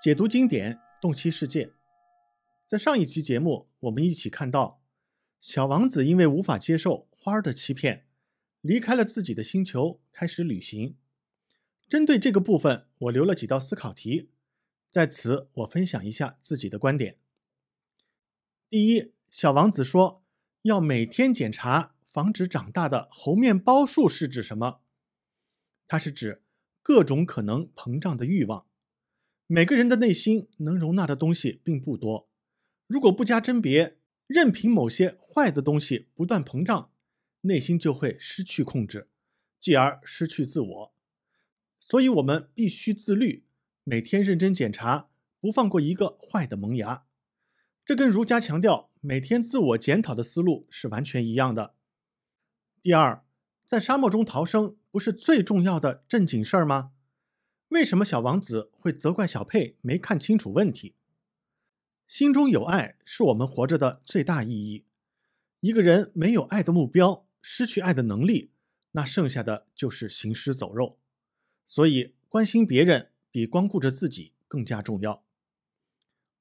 解读经典，洞悉世界。在上一期节目，我们一起看到小王子因为无法接受花儿的欺骗，离开了自己的星球，开始旅行。针对这个部分，我留了几道思考题，在此我分享一下自己的观点。第一，小王子说要每天检查防止长大的猴面包树是指什么？它是指各种可能膨胀的欲望。每个人的内心能容纳的东西并不多，如果不加甄别，任凭某些坏的东西不断膨胀，内心就会失去控制，继而失去自我。所以，我们必须自律，每天认真检查，不放过一个坏的萌芽。这跟儒家强调每天自我检讨的思路是完全一样的。第二，在沙漠中逃生不是最重要的正经事儿吗？为什么小王子会责怪小佩没看清楚问题？心中有爱是我们活着的最大意义。一个人没有爱的目标，失去爱的能力，那剩下的就是行尸走肉。所以，关心别人比光顾着自己更加重要。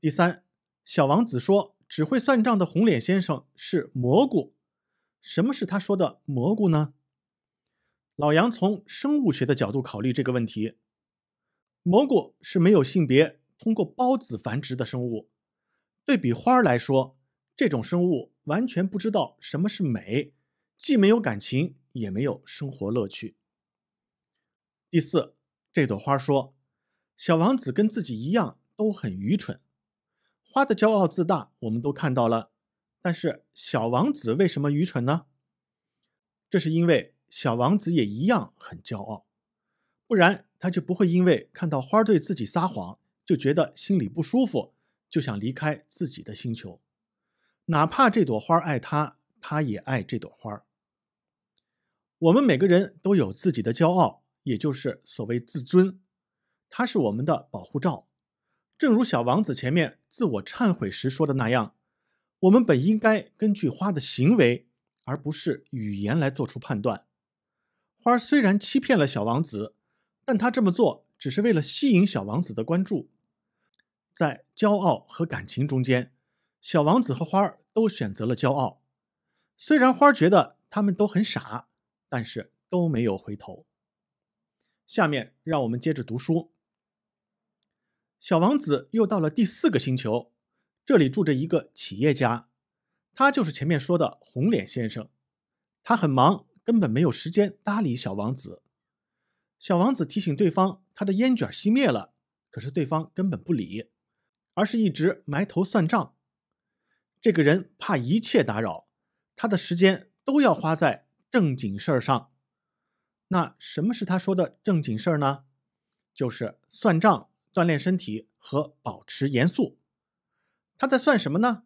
第三，小王子说只会算账的红脸先生是蘑菇。什么是他说的蘑菇呢？老杨从生物学的角度考虑这个问题。蘑菇是没有性别、通过孢子繁殖的生物。对比花儿来说，这种生物完全不知道什么是美，既没有感情，也没有生活乐趣。第四，这朵花说：“小王子跟自己一样都很愚蠢。”花的骄傲自大我们都看到了，但是小王子为什么愚蠢呢？这是因为小王子也一样很骄傲，不然。他就不会因为看到花对自己撒谎就觉得心里不舒服，就想离开自己的星球。哪怕这朵花爱他，他也爱这朵花。我们每个人都有自己的骄傲，也就是所谓自尊，它是我们的保护罩。正如小王子前面自我忏悔时说的那样，我们本应该根据花的行为，而不是语言来做出判断。花虽然欺骗了小王子。但他这么做只是为了吸引小王子的关注，在骄傲和感情中间，小王子和花儿都选择了骄傲。虽然花儿觉得他们都很傻，但是都没有回头。下面让我们接着读书。小王子又到了第四个星球，这里住着一个企业家，他就是前面说的红脸先生。他很忙，根本没有时间搭理小王子。小王子提醒对方，他的烟卷熄灭了，可是对方根本不理，而是一直埋头算账。这个人怕一切打扰，他的时间都要花在正经事儿上。那什么是他说的正经事儿呢？就是算账、锻炼身体和保持严肃。他在算什么呢？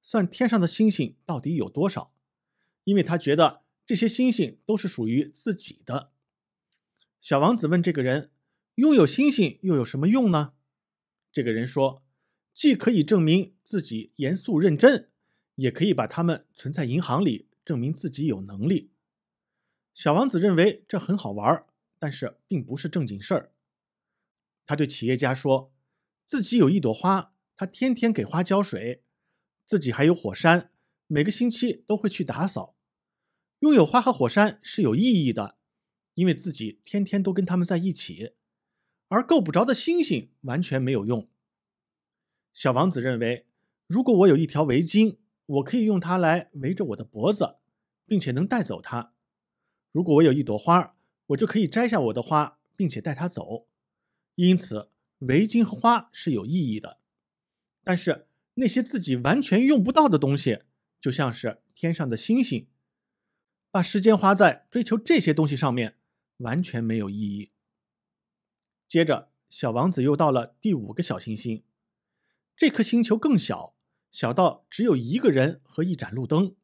算天上的星星到底有多少？因为他觉得这些星星都是属于自己的。小王子问这个人：“拥有星星又有什么用呢？”这个人说：“既可以证明自己严肃认真，也可以把它们存在银行里，证明自己有能力。”小王子认为这很好玩，但是并不是正经事儿。他对企业家说：“自己有一朵花，他天天给花浇水；自己还有火山，每个星期都会去打扫。拥有花和火山是有意义的。”因为自己天天都跟他们在一起，而够不着的星星完全没有用。小王子认为，如果我有一条围巾，我可以用它来围着我的脖子，并且能带走它；如果我有一朵花，我就可以摘下我的花，并且带它走。因此，围巾和花是有意义的。但是那些自己完全用不到的东西，就像是天上的星星，把时间花在追求这些东西上面。完全没有意义。接着，小王子又到了第五个小行星，这颗星球更小，小到只有一个人和一盏路灯。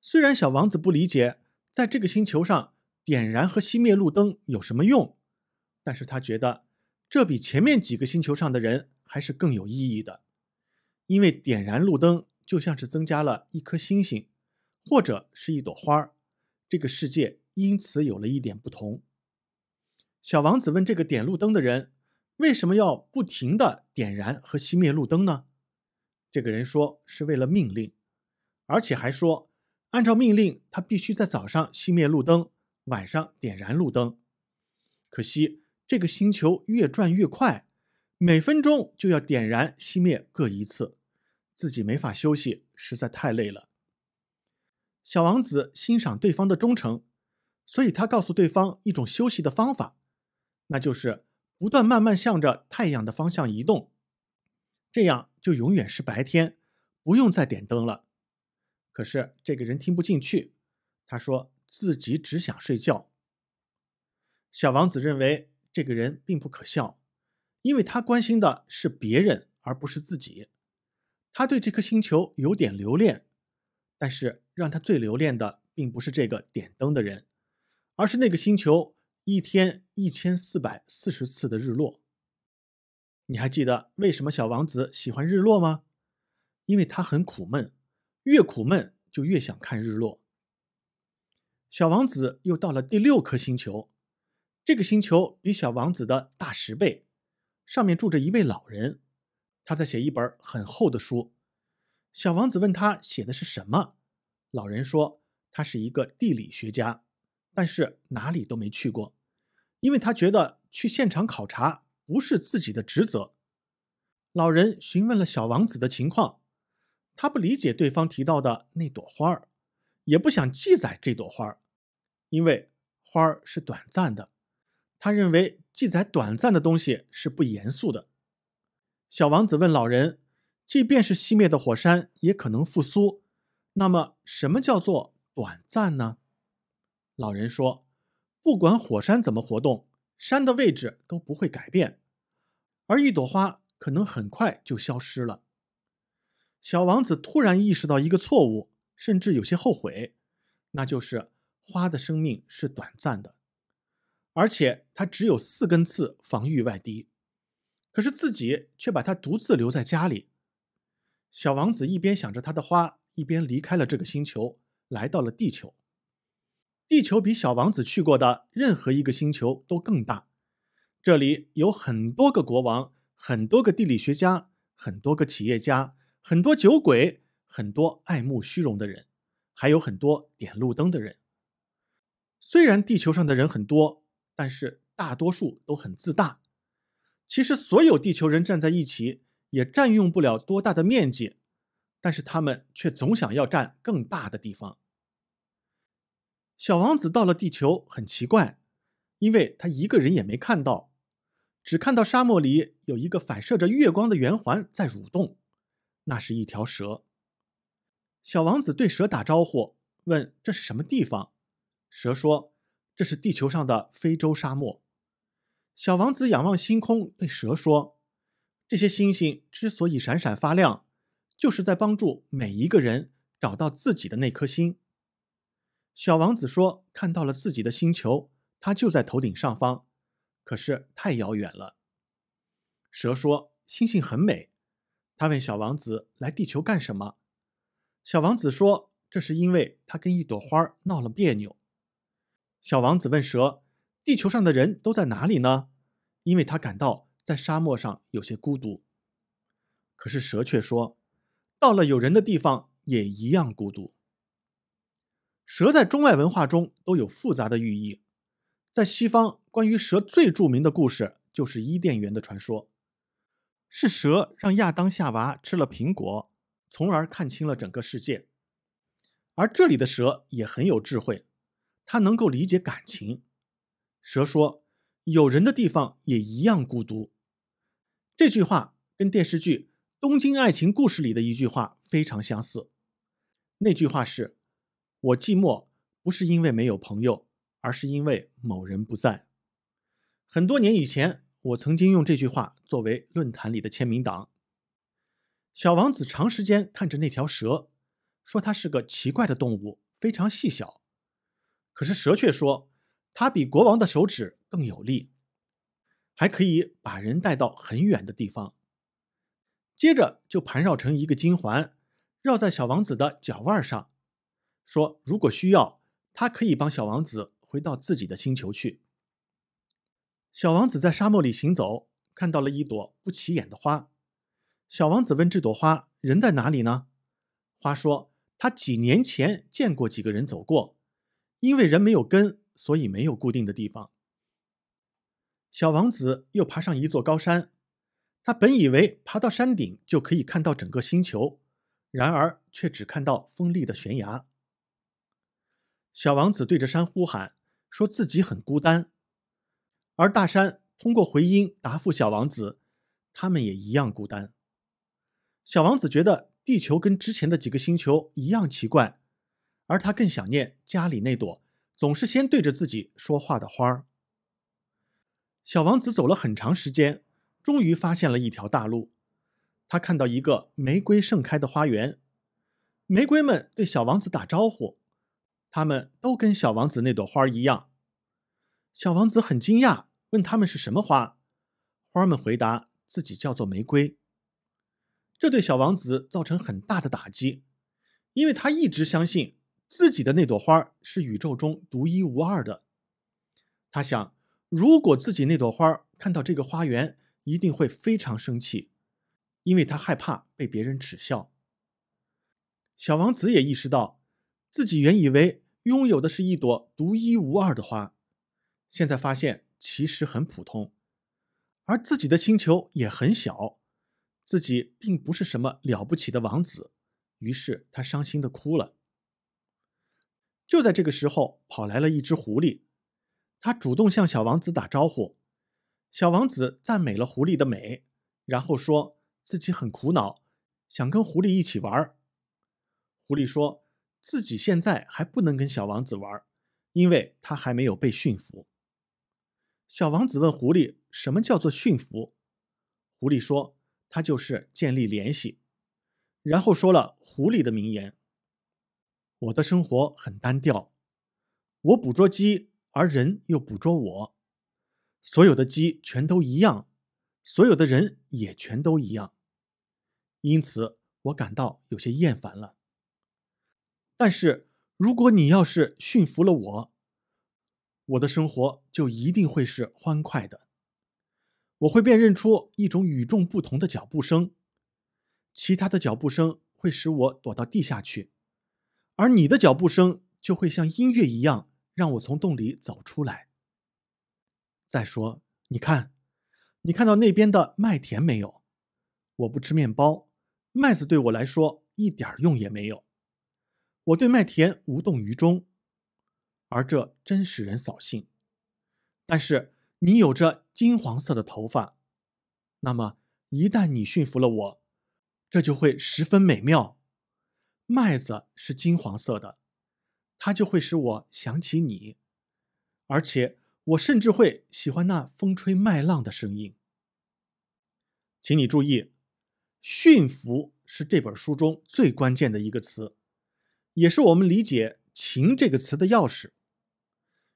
虽然小王子不理解，在这个星球上点燃和熄灭路灯有什么用，但是他觉得这比前面几个星球上的人还是更有意义的，因为点燃路灯就像是增加了一颗星星，或者是一朵花儿，这个世界。因此有了一点不同。小王子问这个点路灯的人：“为什么要不停的点燃和熄灭路灯呢？”这个人说：“是为了命令。”而且还说：“按照命令，他必须在早上熄灭路灯，晚上点燃路灯。可惜这个星球越转越快，每分钟就要点燃、熄灭各一次，自己没法休息，实在太累了。”小王子欣赏对方的忠诚。所以他告诉对方一种休息的方法，那就是不断慢慢向着太阳的方向移动，这样就永远是白天，不用再点灯了。可是这个人听不进去，他说自己只想睡觉。小王子认为这个人并不可笑，因为他关心的是别人而不是自己。他对这颗星球有点留恋，但是让他最留恋的并不是这个点灯的人。而是那个星球一天一千四百四十次的日落。你还记得为什么小王子喜欢日落吗？因为他很苦闷，越苦闷就越想看日落。小王子又到了第六颗星球，这个星球比小王子的大十倍，上面住着一位老人，他在写一本很厚的书。小王子问他写的是什么，老人说他是一个地理学家。但是哪里都没去过，因为他觉得去现场考察不是自己的职责。老人询问了小王子的情况，他不理解对方提到的那朵花儿，也不想记载这朵花儿，因为花儿是短暂的。他认为记载短暂的东西是不严肃的。小王子问老人：“即便是熄灭的火山也可能复苏，那么什么叫做短暂呢？”老人说：“不管火山怎么活动，山的位置都不会改变，而一朵花可能很快就消失了。”小王子突然意识到一个错误，甚至有些后悔，那就是花的生命是短暂的，而且它只有四根刺防御外敌，可是自己却把它独自留在家里。小王子一边想着他的花，一边离开了这个星球，来到了地球。地球比小王子去过的任何一个星球都更大，这里有很多个国王，很多个地理学家，很多个企业家，很多酒鬼，很多爱慕虚荣的人，还有很多点路灯的人。虽然地球上的人很多，但是大多数都很自大。其实，所有地球人站在一起也占用不了多大的面积，但是他们却总想要占更大的地方。小王子到了地球，很奇怪，因为他一个人也没看到，只看到沙漠里有一个反射着月光的圆环在蠕动，那是一条蛇。小王子对蛇打招呼，问这是什么地方。蛇说：“这是地球上的非洲沙漠。”小王子仰望星空，对蛇说：“这些星星之所以闪闪发亮，就是在帮助每一个人找到自己的那颗星。”小王子说：“看到了自己的星球，它就在头顶上方，可是太遥远了。”蛇说：“星星很美。”他问小王子：“来地球干什么？”小王子说：“这是因为他跟一朵花闹了别扭。”小王子问蛇：“地球上的人都在哪里呢？”因为他感到在沙漠上有些孤独。可是蛇却说：“到了有人的地方，也一样孤独。”蛇在中外文化中都有复杂的寓意，在西方，关于蛇最著名的故事就是伊甸园的传说，是蛇让亚当夏娃吃了苹果，从而看清了整个世界。而这里的蛇也很有智慧，它能够理解感情。蛇说：“有人的地方也一样孤独。”这句话跟电视剧《东京爱情故事》里的一句话非常相似，那句话是。我寂寞不是因为没有朋友，而是因为某人不在。很多年以前，我曾经用这句话作为论坛里的签名档。小王子长时间看着那条蛇，说它是个奇怪的动物，非常细小。可是蛇却说，它比国王的手指更有力，还可以把人带到很远的地方。接着就盘绕成一个金环，绕在小王子的脚腕上。说：“如果需要，他可以帮小王子回到自己的星球去。”小王子在沙漠里行走，看到了一朵不起眼的花。小王子问：“这朵花，人在哪里呢？”花说：“他几年前见过几个人走过，因为人没有根，所以没有固定的地方。”小王子又爬上一座高山，他本以为爬到山顶就可以看到整个星球，然而却只看到锋利的悬崖。小王子对着山呼喊，说自己很孤单，而大山通过回音答复小王子，他们也一样孤单。小王子觉得地球跟之前的几个星球一样奇怪，而他更想念家里那朵总是先对着自己说话的花儿。小王子走了很长时间，终于发现了一条大路，他看到一个玫瑰盛开的花园，玫瑰们对小王子打招呼。他们都跟小王子那朵花一样。小王子很惊讶，问他们是什么花。花儿们回答自己叫做玫瑰。这对小王子造成很大的打击，因为他一直相信自己的那朵花是宇宙中独一无二的。他想，如果自己那朵花看到这个花园，一定会非常生气，因为他害怕被别人耻笑。小王子也意识到。自己原以为拥有的是一朵独一无二的花，现在发现其实很普通，而自己的星球也很小，自己并不是什么了不起的王子。于是他伤心的哭了。就在这个时候，跑来了一只狐狸，他主动向小王子打招呼。小王子赞美了狐狸的美，然后说自己很苦恼，想跟狐狸一起玩狐狸说。自己现在还不能跟小王子玩，因为他还没有被驯服。小王子问狐狸：“什么叫做驯服？”狐狸说：“它就是建立联系。”然后说了狐狸的名言：“我的生活很单调，我捕捉鸡，而人又捕捉我。所有的鸡全都一样，所有的人也全都一样，因此我感到有些厌烦了。”但是，如果你要是驯服了我，我的生活就一定会是欢快的。我会辨认出一种与众不同的脚步声，其他的脚步声会使我躲到地下去，而你的脚步声就会像音乐一样，让我从洞里走出来。再说，你看，你看到那边的麦田没有？我不吃面包，麦子对我来说一点用也没有。我对麦田无动于衷，而这真使人扫兴。但是你有着金黄色的头发，那么一旦你驯服了我，这就会十分美妙。麦子是金黄色的，它就会使我想起你，而且我甚至会喜欢那风吹麦浪的声音。请你注意，驯服是这本书中最关键的一个词。也是我们理解“情”这个词的钥匙。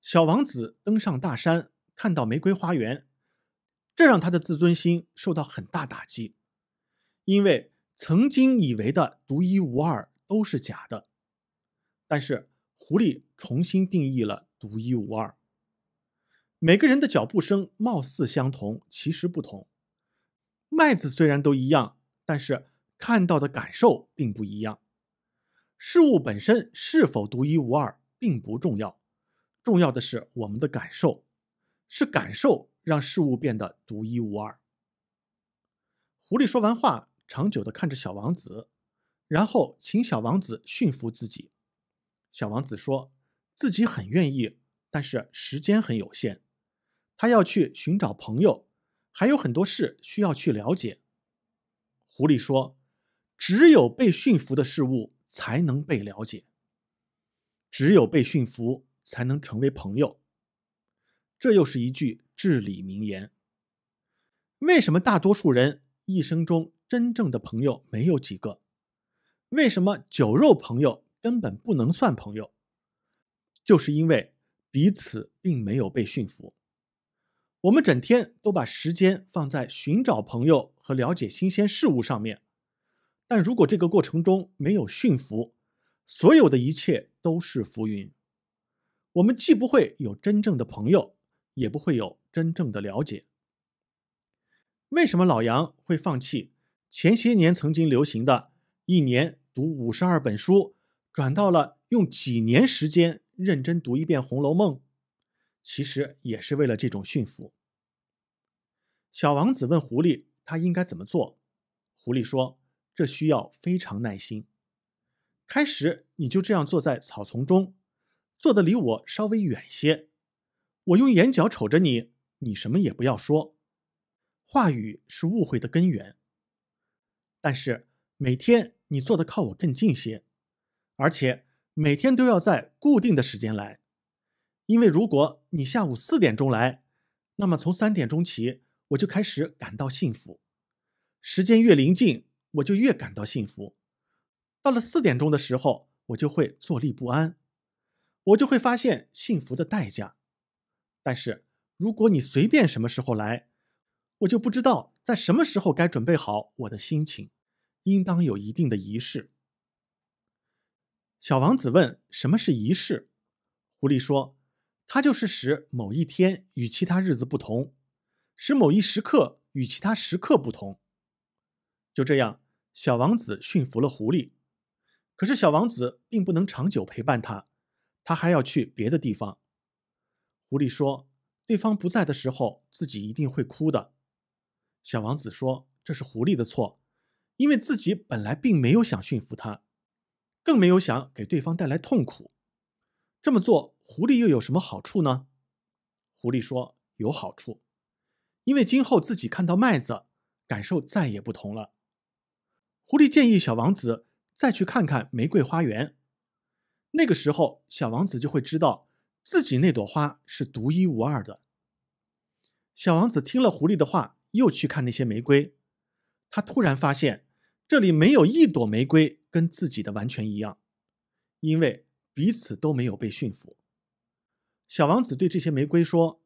小王子登上大山，看到玫瑰花园，这让他的自尊心受到很大打击，因为曾经以为的独一无二都是假的。但是狐狸重新定义了独一无二。每个人的脚步声貌似相同，其实不同。麦子虽然都一样，但是看到的感受并不一样。事物本身是否独一无二并不重要，重要的是我们的感受，是感受让事物变得独一无二。狐狸说完话，长久地看着小王子，然后请小王子驯服自己。小王子说自己很愿意，但是时间很有限，他要去寻找朋友，还有很多事需要去了解。狐狸说：“只有被驯服的事物。”才能被了解，只有被驯服，才能成为朋友。这又是一句至理名言。为什么大多数人一生中真正的朋友没有几个？为什么酒肉朋友根本不能算朋友？就是因为彼此并没有被驯服。我们整天都把时间放在寻找朋友和了解新鲜事物上面。但如果这个过程中没有驯服，所有的一切都是浮云。我们既不会有真正的朋友，也不会有真正的了解。为什么老杨会放弃前些年曾经流行的“一年读五十二本书”，转到了用几年时间认真读一遍《红楼梦》？其实也是为了这种驯服。小王子问狐狸，他应该怎么做？狐狸说。这需要非常耐心。开始，你就这样坐在草丛中，坐得离我稍微远些。我用眼角瞅着你，你什么也不要说。话语是误会的根源。但是每天你坐得靠我更近些，而且每天都要在固定的时间来。因为如果你下午四点钟来，那么从三点钟起我就开始感到幸福。时间越临近。我就越感到幸福。到了四点钟的时候，我就会坐立不安，我就会发现幸福的代价。但是如果你随便什么时候来，我就不知道在什么时候该准备好我的心情，应当有一定的仪式。小王子问：“什么是仪式？”狐狸说：“它就是使某一天与其他日子不同，使某一时刻与其他时刻不同。”就这样。小王子驯服了狐狸，可是小王子并不能长久陪伴他，他还要去别的地方。狐狸说：“对方不在的时候，自己一定会哭的。”小王子说：“这是狐狸的错，因为自己本来并没有想驯服他，更没有想给对方带来痛苦。这么做，狐狸又有什么好处呢？”狐狸说：“有好处，因为今后自己看到麦子，感受再也不同了。”狐狸建议小王子再去看看玫瑰花园。那个时候，小王子就会知道自己那朵花是独一无二的。小王子听了狐狸的话，又去看那些玫瑰。他突然发现，这里没有一朵玫瑰跟自己的完全一样，因为彼此都没有被驯服。小王子对这些玫瑰说：“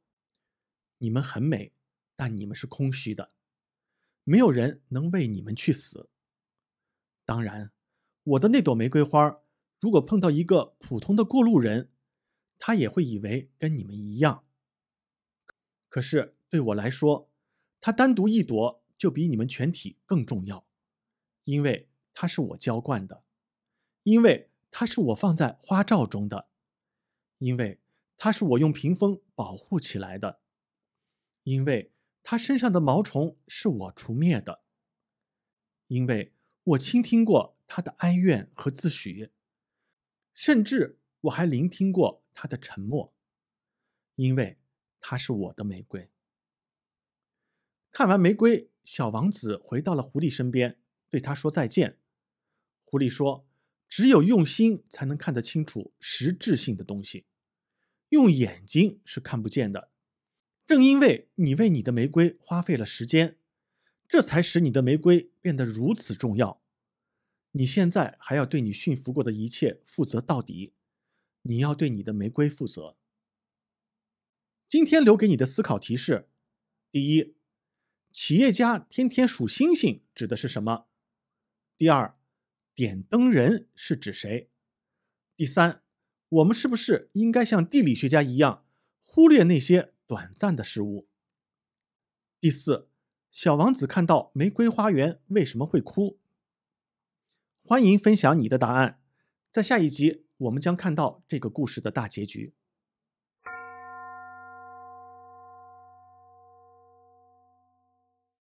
你们很美，但你们是空虚的，没有人能为你们去死。”当然，我的那朵玫瑰花，如果碰到一个普通的过路人，他也会以为跟你们一样。可是对我来说，它单独一朵就比你们全体更重要，因为它是我浇灌的，因为它是我放在花罩中的，因为它是我用屏风保护起来的，因为它身上的毛虫是我除灭的，因为。我倾听过他的哀怨和自诩，甚至我还聆听过他的沉默，因为他是我的玫瑰。看完玫瑰，小王子回到了狐狸身边，对他说再见。狐狸说：“只有用心才能看得清楚实质性的东西，用眼睛是看不见的。正因为你为你的玫瑰花费了时间。”这才使你的玫瑰变得如此重要。你现在还要对你驯服过的一切负责到底。你要对你的玫瑰负责。今天留给你的思考题是：第一，企业家天天数星星指的是什么？第二，点灯人是指谁？第三，我们是不是应该像地理学家一样忽略那些短暂的事物？第四？小王子看到玫瑰花园为什么会哭？欢迎分享你的答案。在下一集，我们将看到这个故事的大结局。